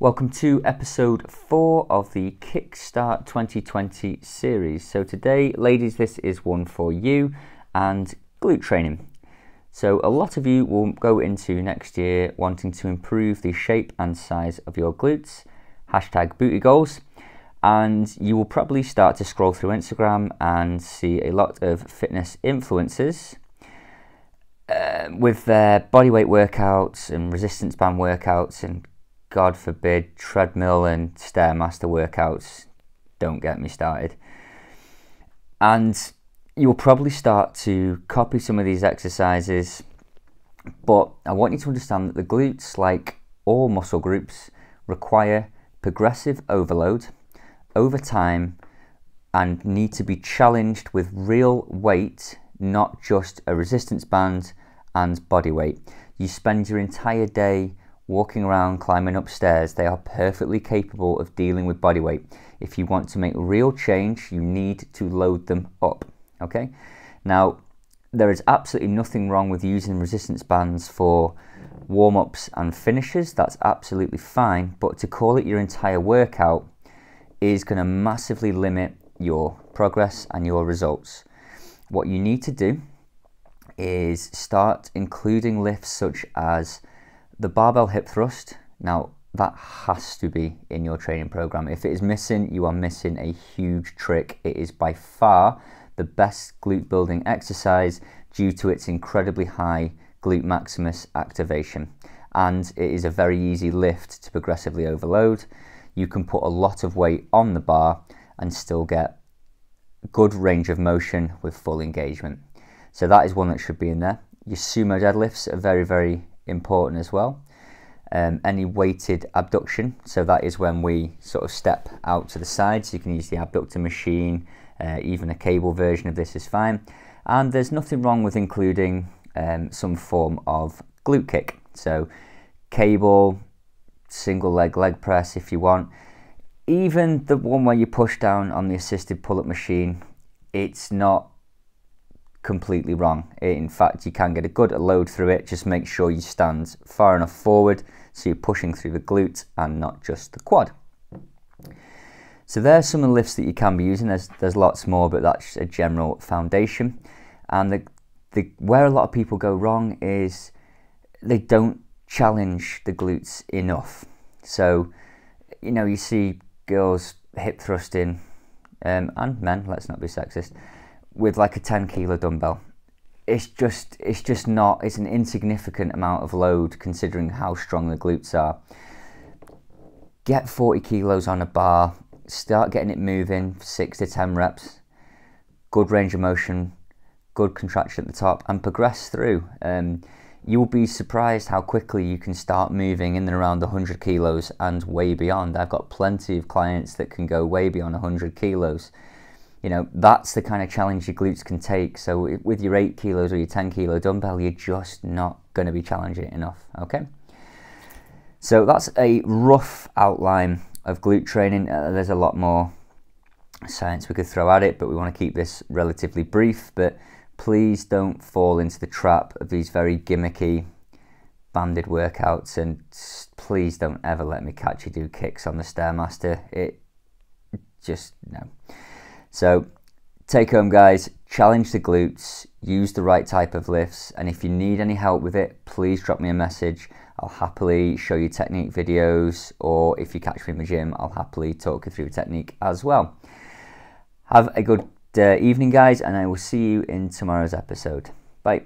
Welcome to episode four of the Kickstart 2020 series. So, today, ladies, this is one for you and glute training. So, a lot of you will go into next year wanting to improve the shape and size of your glutes, hashtag booty goals, and you will probably start to scroll through Instagram and see a lot of fitness influencers. Uh, with their bodyweight workouts and resistance band workouts and God forbid, treadmill and stairmaster workouts don't get me started. And you'll probably start to copy some of these exercises, but I want you to understand that the glutes, like all muscle groups, require progressive overload over time and need to be challenged with real weight, not just a resistance band and body weight. You spend your entire day walking around, climbing upstairs, they are perfectly capable of dealing with body weight. If you want to make real change, you need to load them up, okay? Now, there is absolutely nothing wrong with using resistance bands for warm ups and finishes, that's absolutely fine, but to call it your entire workout is going to massively limit your progress and your results. What you need to do is start including lifts such as the barbell hip thrust, now that has to be in your training program. If it is missing, you are missing a huge trick. It is by far the best glute building exercise due to its incredibly high glute maximus activation. And it is a very easy lift to progressively overload. You can put a lot of weight on the bar and still get good range of motion with full engagement. So that is one that should be in there. Your sumo deadlifts are very, very important as well. Um, any weighted abduction, so that is when we sort of step out to the side, so you can use the abductor machine, uh, even a cable version of this is fine. And there's nothing wrong with including um, some form of glute kick, so cable, single leg leg press if you want. Even the one where you push down on the assisted pull-up machine, it's not completely wrong. Eh, in fact, you can get a good load through it. Just make sure you stand far enough forward so you're pushing through the glute and not just the quad. So there's some of the lifts that you can be using. There's, there's lots more, but that's a general foundation. And the, the, where a lot of people go wrong is they don't challenge the glutes enough. So, you know, you see girls hip thrusting um, and men, let's not be sexist, with like a 10 kilo dumbbell. It's just it's just not it's an insignificant amount of load considering how strong the glutes are. Get 40 kilos on a bar, start getting it moving, six to 10 reps, good range of motion, good contraction at the top, and progress through. Um, you'll be surprised how quickly you can start moving in and around 100 kilos and way beyond. I've got plenty of clients that can go way beyond 100 kilos you know, that's the kind of challenge your glutes can take. So with your 8 kilos or your 10 kilo dumbbell, you're just not going to be challenging it enough, okay? So that's a rough outline of glute training. Uh, there's a lot more science we could throw at it, but we want to keep this relatively brief. But please don't fall into the trap of these very gimmicky banded workouts and please don't ever let me catch you do kicks on the Stairmaster. It just, no. So, take home, guys, challenge the glutes, use the right type of lifts, and if you need any help with it, please drop me a message. I'll happily show you technique videos, or if you catch me in the gym, I'll happily talk you through technique as well. Have a good uh, evening, guys, and I will see you in tomorrow's episode. Bye.